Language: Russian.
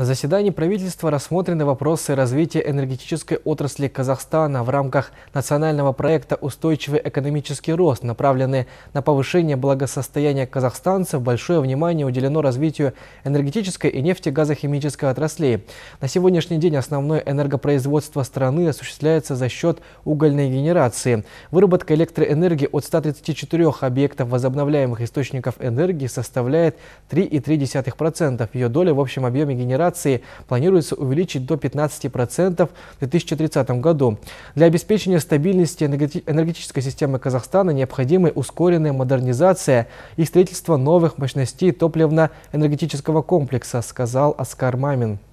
На заседании правительства рассмотрены вопросы развития энергетической отрасли Казахстана в рамках национального проекта «Устойчивый экономический рост», направленные на повышение благосостояния казахстанцев. Большое внимание уделено развитию энергетической и нефтегазохимической отраслей. На сегодняшний день основное энергопроизводство страны осуществляется за счет угольной генерации. Выработка электроэнергии от 134 объектов возобновляемых источников энергии составляет 3,3%. Ее доля в общем объеме генерации адаптации планируется увеличить до 15% в 2030 году. Для обеспечения стабильности энергетической системы Казахстана необходимы ускоренная модернизация и строительство новых мощностей топливно-энергетического комплекса, сказал Аскар Мамин.